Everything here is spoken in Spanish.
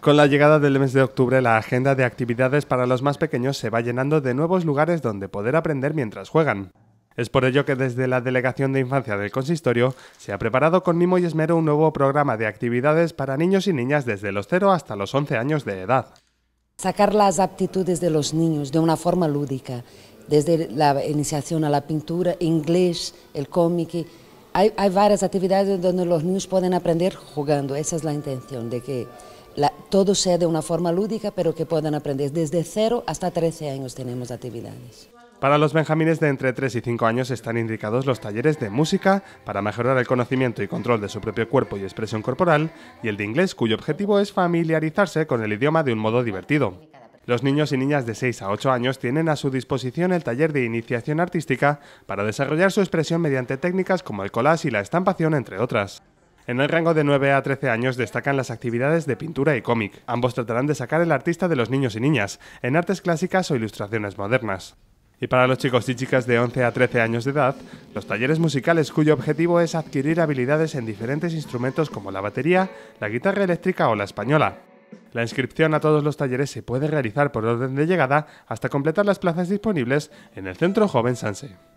Con la llegada del mes de octubre, la agenda de actividades para los más pequeños se va llenando de nuevos lugares donde poder aprender mientras juegan. Es por ello que desde la Delegación de Infancia del Consistorio se ha preparado con mimo y esmero un nuevo programa de actividades para niños y niñas desde los 0 hasta los 11 años de edad. Sacar las aptitudes de los niños de una forma lúdica, desde la iniciación a la pintura, inglés, el cómic. Hay, hay varias actividades donde los niños pueden aprender jugando, esa es la intención de que todo sea de una forma lúdica, pero que puedan aprender. Desde 0 hasta 13 años tenemos actividades. Para los benjamines de entre 3 y 5 años están indicados los talleres de música para mejorar el conocimiento y control de su propio cuerpo y expresión corporal y el de inglés cuyo objetivo es familiarizarse con el idioma de un modo divertido. Los niños y niñas de 6 a 8 años tienen a su disposición el taller de iniciación artística para desarrollar su expresión mediante técnicas como el collage y la estampación, entre otras. En el rango de 9 a 13 años destacan las actividades de pintura y cómic. Ambos tratarán de sacar el artista de los niños y niñas, en artes clásicas o ilustraciones modernas. Y para los chicos y chicas de 11 a 13 años de edad, los talleres musicales cuyo objetivo es adquirir habilidades en diferentes instrumentos como la batería, la guitarra eléctrica o la española. La inscripción a todos los talleres se puede realizar por orden de llegada hasta completar las plazas disponibles en el Centro Joven Sanse.